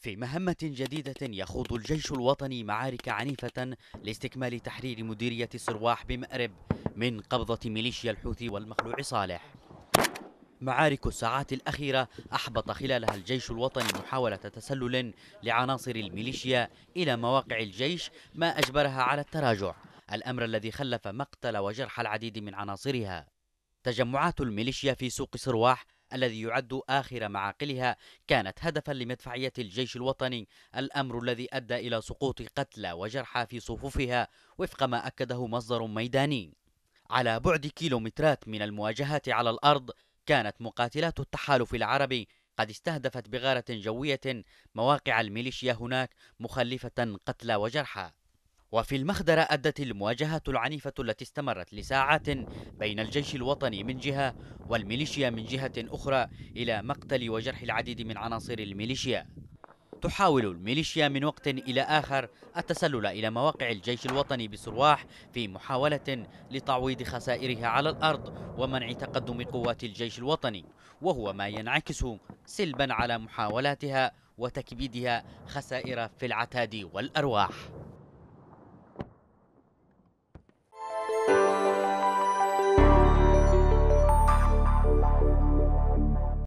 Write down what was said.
في مهمة جديدة يخوض الجيش الوطني معارك عنيفة لاستكمال تحرير مديرية السرواح بمأرب من قبضة ميليشيا الحوثي والمخلوع صالح معارك الساعات الأخيرة أحبط خلالها الجيش الوطني محاولة تسلل لعناصر الميليشيا إلى مواقع الجيش ما أجبرها على التراجع الأمر الذي خلف مقتل وجرح العديد من عناصرها تجمعات الميليشيا في سوق سرواح الذي يعد آخر معاقلها كانت هدفا لمدفعية الجيش الوطني الأمر الذي أدى إلى سقوط قتلى وجرحى في صفوفها وفق ما أكده مصدر ميداني على بعد كيلومترات من المواجهات على الأرض كانت مقاتلات التحالف العربي قد استهدفت بغارة جوية مواقع الميليشيا هناك مخلفة قتلى وجرحى وفي المخدرة أدت المواجهة العنيفة التي استمرت لساعات بين الجيش الوطني من جهة والميليشيا من جهة أخرى إلى مقتل وجرح العديد من عناصر الميليشيا تحاول الميليشيا من وقت إلى آخر التسلل إلى مواقع الجيش الوطني بسرواح في محاولة لتعويض خسائرها على الأرض ومنع تقدم قوات الجيش الوطني وهو ما ينعكس سلبا على محاولاتها وتكبيدها خسائر في العتاد والأرواح